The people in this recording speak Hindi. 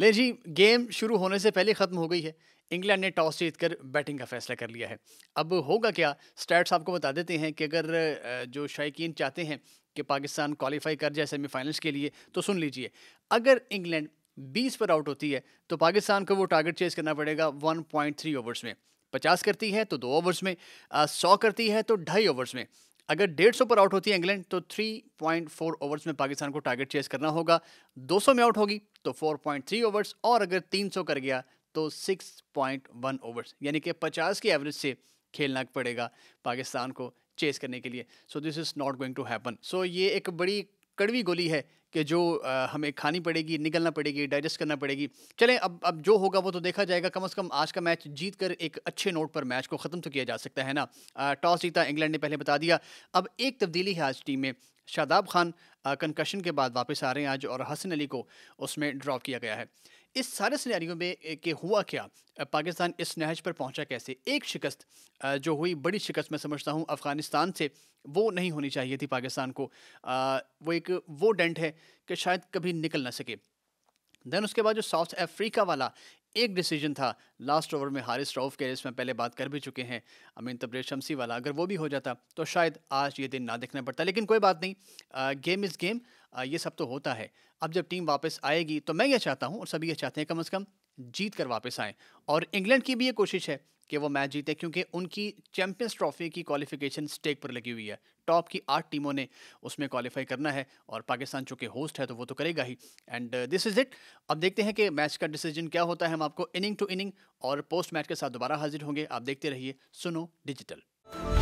ले जी गेम शुरू होने से पहले ख़त्म हो गई है इंग्लैंड ने टॉस जीत कर बैटिंग का फैसला कर लिया है अब होगा क्या स्टैट्स आपको बता देते हैं कि अगर जो शायकीन चाहते हैं कि पाकिस्तान क्वालिफाई कर जाए सेमीफाइनल्स के लिए तो सुन लीजिए अगर इंग्लैंड 20 पर आउट होती है तो पाकिस्तान को वो टारगेट चेज करना पड़ेगा 1.3 ओवर्स में 50 करती है तो दो ओवर्स में सौ करती है तो ढाई ओवर्स में अगर डेढ़ सौ पर आउट होती है इंग्लैंड तो थ्री पॉइंट फोर ओवर्स में पाकिस्तान को टारगेट चेस करना होगा दो सौ में आउट होगी तो फोर पॉइंट थ्री ओवर्स और अगर तीन सौ कर गया तो सिक्स पॉइंट वन ओवर्स यानी कि पचास की एवरेज से खेलना पड़ेगा पाकिस्तान को चेस करने के लिए so this is not going to happen so ये एक बड़ी कड़वी गोली है कि जो आ, हमें खानी पड़ेगी निकलना पड़ेगी डाइजेस्ट करना पड़ेगी चलें अब अब जो होगा वो तो देखा जाएगा कम से कम आज का मैच जीत कर एक अच्छे नोट पर मैच को ख़त्म तो किया जा सकता है ना टॉस जीता इंग्लैंड ने पहले बता दिया अब एक तब्दीली है आज टीम में शादाब खान कंकशन के बाद वापस आ रहे हैं आज और हसन अली को उसमें ड्रॉप किया गया है इस सारे सिनेरियो में के हुआ क्या पाकिस्तान इस नहज पर पहुंचा कैसे एक शिकस्त जो हुई बड़ी शिकस्त मैं समझता हूं अफ़गानिस्तान से वो नहीं होनी चाहिए थी पाकिस्तान को वो एक वो डेंट है कि शायद कभी निकल ना सके देन उसके बाद जो साउथ अफ्रीका वाला एक डिसीजन था लास्ट ओवर में हारिस रऊफ के इसमें पहले बात कर भी चुके हैं अमीन तब्रेज शमसी वाला अगर वो भी हो जाता तो शायद आज ये दिन ना देखना पड़ता लेकिन कोई बात नहीं आ, गेम इज़ गेम आ, ये सब तो होता है अब जब टीम वापस आएगी तो मैं ये चाहता हूँ और सभी ये चाहते हैं कम अज़ कम जीत कर वापस आएँ और इंग्लैंड की भी ये कोशिश है कि वो मैच जीते क्योंकि उनकी चैंपियंस ट्रॉफी की क्वालिफिकेशन स्टेक पर लगी हुई है टॉप की आठ टीमों ने उसमें क्वालिफाई करना है और पाकिस्तान चूंकि होस्ट है तो वो तो करेगा ही एंड दिस इज़ इट अब देखते हैं कि मैच का डिसीजन क्या होता है हम आपको इनिंग टू इनिंग और पोस्ट मैच के साथ दोबारा हाजिर होंगे आप देखते रहिए सुनो डिजिटल